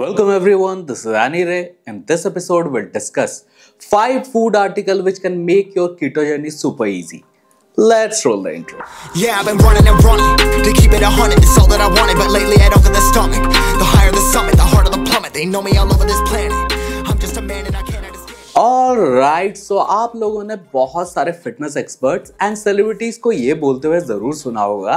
Welcome everyone, this is Aniray, Ray and this episode will discuss 5 food articles which can make your keto journey super easy. Let's roll the intro. Yeah, I've been running and running to keep it a hundred. It's all that I wanted, but lately I don't get the stomach. The higher the summit, the harder the plummet. They know me all over this planet. Right right, so so आप लोगों ने बहुत सारे fitness experts and celebrities को ये बोलते हुए ज़रूर सुना होगा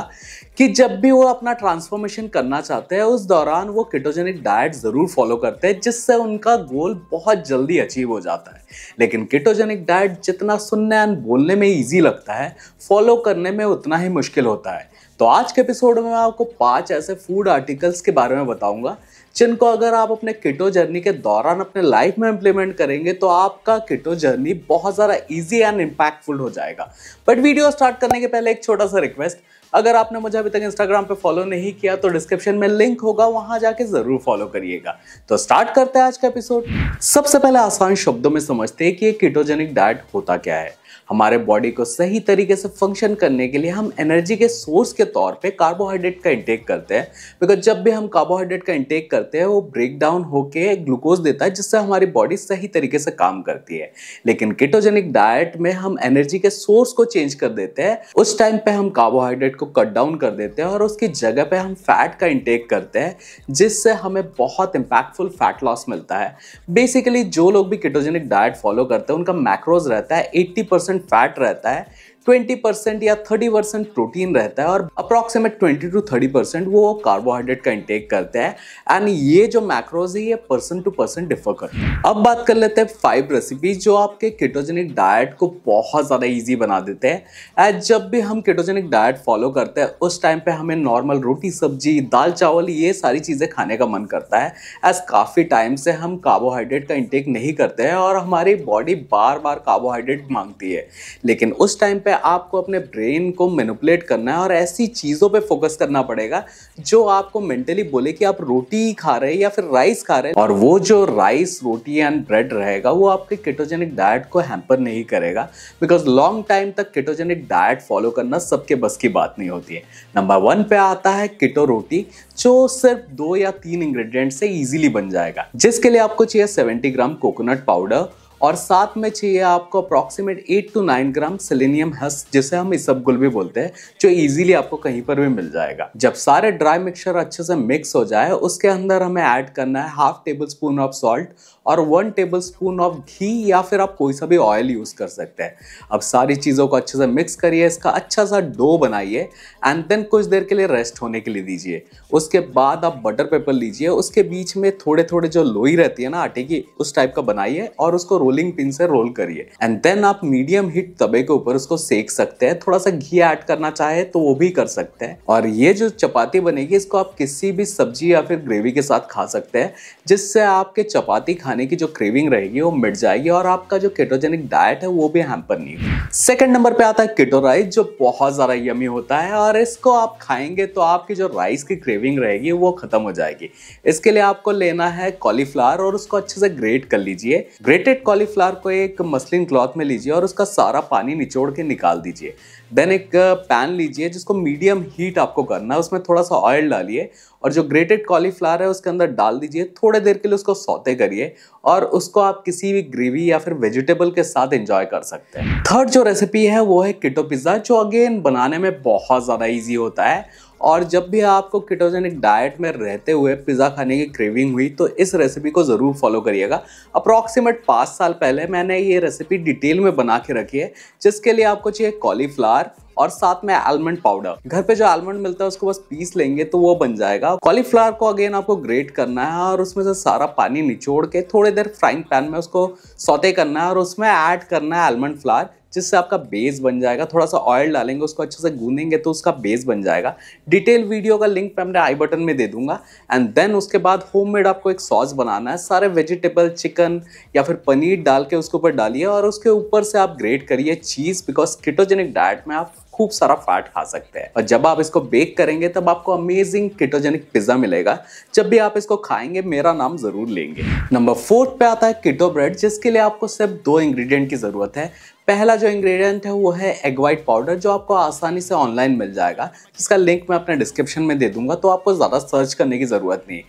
कि जब भी वो अपना ट्रांसफॉर्मेशन करना चाहते हैं उस दौरान वो किटोजेनिक डाइट ज़रूर फॉलो करते हैं जिससे उनका गोल बहुत जल्दी अचीव हो जाता है लेकिन किटोजेनिक डाइट जितना सुनने एंड बोलने में ईजी लगता है फॉलो करने में उतना ही मुश्किल होता है तो आज के एपिसोड में मैं आपको पाँच ऐसे फूड आर्टिकल्स के बारे में बताऊँगा जिनको अगर आप अपने किटो जर्नी के दौरान अपने लाइफ में इंप्लीमेंट करेंगे तो आपका किटो जर्नी बहुत ज़्यादा ईजी एंड इम्पैक्टफुल हो जाएगा बट वीडियो स्टार्ट करने के पहले एक छोटा सा रिक्वेस्ट अगर आपने मुझे अभी तक इंस्टाग्राम पे फॉलो नहीं किया तो डिस्क्रिप्शन में लिंक होगा वहां जाके जरूर फॉलो करिएगा तो स्टार्ट करते हैं आज का एपिसोड सबसे पहले आसान शब्दों में समझते हैं कि ये कीटोजेनिक डाइट होता क्या है हमारे बॉडी को सही तरीके से फंक्शन करने के लिए हम एनर्जी के सोर्स के तौर पे कार्बोहाइड्रेट का इंटेक करते हैं बिकॉज जब भी हम कार्बोहाइड्रेट का इंटेक करते हैं वो ब्रेक डाउन होकर ग्लूकोज देता है जिससे हमारी बॉडी सही तरीके से काम करती है लेकिन किटोजेनिक डाइट में हम एनर्जी के सोर्स को चेंज कर देते हैं उस टाइम पे हम कार्बोहाइड्रेट को कट डाउन कर देते हैं और उसकी जगह पे हम फैट का इंटेक करते हैं जिससे हमें बहुत इंपैक्टफुल फैट लॉस मिलता है बेसिकली जो लोग भी किटोजेनिक डाइट फॉलो करते हैं उनका मैक्रोज रहता है एट्टी परसेंट फैट रहता है 20 परसेंट या 30 परसेंट प्रोटीन रहता है और अप्रॉक्सीमेट 20 टू 30 परसेंट वो कार्बोहाइड्रेट का इंटेक करते हैं एंड ये जो मैक्रोज है ये पर्सन टू पर्सन डिफर करते हैं अब बात कर लेते हैं फाइव रेसिपीज जो आपके किटोजेनिक डाइट को बहुत ज़्यादा ईजी बना देते हैं एज जब भी हम किटोजेनिक डाइट फॉलो करते हैं उस टाइम पर हमें नॉर्मल रोटी सब्जी दाल चावल ये सारी चीज़ें खाने का मन करता है एज काफ़ी टाइम से हम कार्बोहाइड्रेट का इंटेक नहीं करते हैं और हमारी बॉडी बार बार कार्बोहाइड्रेट मांगती है लेकिन उस टाइम पर पे आपको अपने ब्रेन को मैनिपुलेट करना है और ऐसी चीज़ों पे फोकस करना पड़ेगा जो आपको मेंटली बोले कि आप रोटी खा रहे हैं या फिर राइस खा रहे हैं और वो जो राइस रोटी एंड ब्रेड रहेगा वो आपके किटोजेनिक डाइट को हैम्पर नहीं करेगा बिकॉज लॉन्ग टाइम तक किटोजेनिक डाइट फॉलो करना सबके बस की बात नहीं होती है नंबर वन पे आता है किटो रोटी जो सिर्फ दो या तीन इंग्रेडिएंट से इजीली बन जाएगा जिसके लिए आपको चाहिए 70 ग्राम कोकोनट पाउडर और साथ में चाहिए आपको approximate eight to nine gram selenium हस जिसे हम इस भी बोलते हैं जो इजीली आपको कहीं पर भी मिल जाएगा जब सारे ड्राई मिक्सचर अच्छे से मिक्स हो जाए उसके अंदर हमें ऐड करना है half tablespoon of salt और one tablespoon of ghee या फिर आप कोई सा भी ऑयल यूज़ कर सकते हैं अब सारी चीज़ों को अच्छे से मिक्स करिए इसका अच्छा सा डो बनाइए एंड देन कुछ देर के लिए रेस्ट होने के लिए दीजिए उसके बाद आप बटर पेपर लीजिए उसके बीच में थोड़े थोड़े जो लोई रहती है ना आटे की उस टाइप का बनाइए और उसको रोल रोलिंग पिन से रोल करिए एंड देन आप मीडियम हीट तबे के ऊपर उसको सेक सकते हैं थोड़ा सा घी ऐड करना चाहे तो वो भी कर सकते हैं और ये जो चपाती बनेगी इसको आप किसी भी सब्जी या फिर ग्रेवी के साथ खा सकते हैं जिससे आपके चपाती खाने की जो क्रेविंग रहेगी वो मिट जाएगी और आपका जो केटोजेनिक डाइट है वो भी हैम्पर नहीं होगी सेकेंड नंबर पे आता है केटो राइस जो बहुत ज़्यादा यमी होता है और इसको आप खाएंगे तो आपकी जो राइस की क्रेविंग रहेगी वो खत्म हो जाएगी इसके लिए आपको लेना है कॉलीफ्लावर और उसको अच्छे से ग्रेट कर लीजिए ग्रेटेड कॉली कॉलीफ्लावर को एक मसलिन क्लॉथ में लीजिए और उसका सारा पानी निचोड़ के निकाल दीजिए देन एक पैन लीजिए जिसको मीडियम हीट आपको करना है उसमें थोड़ा सा ऑयल डालिए और जो ग्रेटेड कॉलीफ्लावर है उसके अंदर डाल दीजिए थोड़े देर के लिए उसको सौते करिए और उसको आप किसी भी ग्रेवी या फिर वेजिटेबल के साथ एंजॉय कर सकते हैं थर्ड जो रेसिपी है वो है किटो पिज़्ज़ा जो अगेन बनाने में बहुत ज़्यादा ईजी होता है और जब भी आपको किटोजेनिक डाइट में रहते हुए पिज़्ज़ा खाने की क्रेविंग हुई तो इस रेसिपी को ज़रूर फॉलो करिएगा अप्रॉक्सीमेट पाँच साल पहले मैंने ये रेसिपी डिटेल में बना के रखी है जिसके लिए आपको चाहिए कॉलीफ्लावर और साथ में आलमंड पाउडर घर पे जो आलमंड मिलता है उसको बस पीस लेंगे तो वो बन जाएगा कॉलीफ्लावर को अगेन आपको ग्रेट करना है और उसमें से सारा पानी निचोड़ के थोड़ी देर फ्राइंग पैन में उसको सौते करना है और उसमें ऐड करना है आलमंड फ्लावर जिससे आपका बेस बन जाएगा थोड़ा सा ऑयल डालेंगे उसको अच्छे से गूंदेंगे तो उसका बेस बन जाएगा डिटेल वीडियो का लिंक मैं अपने आई बटन में दे दूंगा एंड देन उसके बाद होममेड आपको एक सॉस बनाना है सारे वेजिटेबल चिकन या फिर पनीर डाल के उसके ऊपर डालिए और उसके ऊपर से आप ग्रेट करिए चीज़ बिकॉज किटोजेनिक डाइट में आप खूब सारा फैट खा सकते हैं और जब आप इसको बेक करेंगे तब आपको अमेजिंग किटोजेनिक पिज्जा मिलेगा जब भी आप इसको खाएंगे मेरा नाम जरूर लेंगे नंबर फोर्थ पे आता है किटो ब्रेड जिसके लिए आपको सिर्फ दो इंग्रेडिएंट की जरूरत है पहला जो इंग्रेडिएंट है वो है एग वाइट पाउडर जो आपको आसानी से ऑनलाइन मिल जाएगा जिसका लिंक मैं अपने डिस्क्रिप्शन में दे दूंगा तो आपको ज़्यादा सर्च करने की ज़रूरत नहीं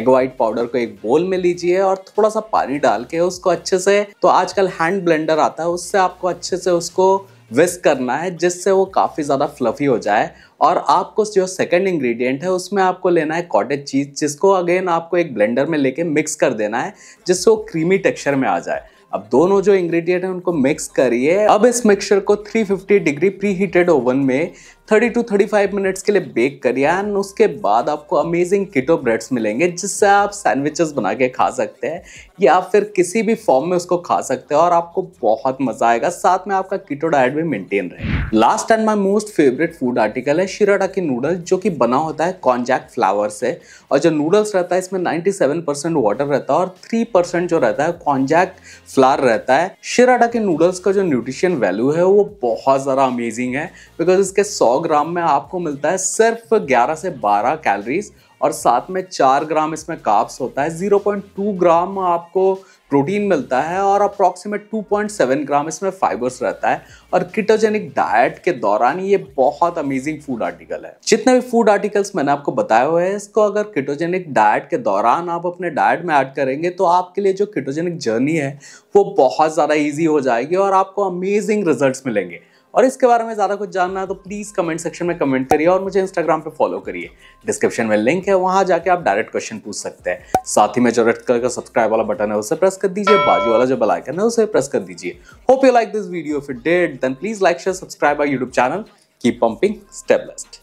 एग वाइट पाउडर को एक बोल में लीजिए और थोड़ा सा पानी डाल के उसको अच्छे से तो आजकल हैंड ब्लेंडर आता है उससे आपको अच्छे से उसको विस्क करना है जिससे वो काफ़ी ज़्यादा फ्लफी हो जाए और आपको जो सेकंड इंग्रेडिएंट है उसमें आपको लेना है कॉटेज चीज़ जिसको अगेन आपको एक ब्लेंडर में लेके मिक्स कर देना है जिससे वो क्रीमी टेक्सचर में आ जाए अब दोनों जो इंग्रेडिएंट हैं उनको मिक्स करिए अब इस मिक्सचर को 350 डिग्री प्री हीटेड ओवन में 30 टू 35 मिनट्स के लिए बेक करिए एंड उसके बाद आपको अमेजिंग किटो ब्रेड्स मिलेंगे जिससे आप सैंडविचेस बना के खा सकते हैं या फिर किसी भी फॉर्म में उसको खा सकते हैं और आपको बहुत मजा आएगा साथ में आपका किटो डाइट भी मेंटेन रहेगा last and my most favourite food article है शिराटा की नूडल जो कि बना होता है कॉन्जैक्ट फ्लावर से और जो नूडल्स रहता है इसमें 97 परसेंट वाटर रहता है और थ्री परसेंट जो रहता है कॉन्जैक्ट फ्लावर रहता है शिराटा के नूडल्स का जो न्यूट्रिशन वैल्यू है वो बहुत ज़्यादा अमेजिंग है बिकॉज इसके सॉ सौ ग्राम में आपको मिलता है सिर्फ 11 से 12 कैलोरीज और साथ में 4 ग्राम इसमें काप्स होता है 0.2 ग्राम आपको प्रोटीन मिलता है और अप्रॉक्सीमेट 2.7 ग्राम इसमें फाइबर्स रहता है और किटोजेनिक डाइट के दौरान ये बहुत अमेजिंग फूड आर्टिकल है जितने भी फूड आर्टिकल्स मैंने आपको बताए हुए हैं इसको अगर किटोजेनिक डाइट के दौरान आप अपने डाइट में ऐड करेंगे तो आपके लिए जो किटोजेनिक जर्नी है वो बहुत ज़्यादा ईजी हो जाएगी और आपको अमेजिंग रिजल्ट मिलेंगे और इसके बारे में ज़्यादा कुछ जानना है तो प्लीज़ कमेंट सेक्शन में कमेंट करिए और मुझे इंस्टाग्राम पे फॉलो करिए डिस्क्रिप्शन में लिंक है वहाँ जाके आप डायरेक्ट क्वेश्चन पूछ सकते हैं साथ ही में जो रेड कलर का सब्सक्राइब वाला बटन है उसे प्रेस कर दीजिए बाजू वाला जो बेलाइकन है उसे प्रेस कर दीजिए hope you like this video if it did then please like share subscribe our YouTube channel keep pumping step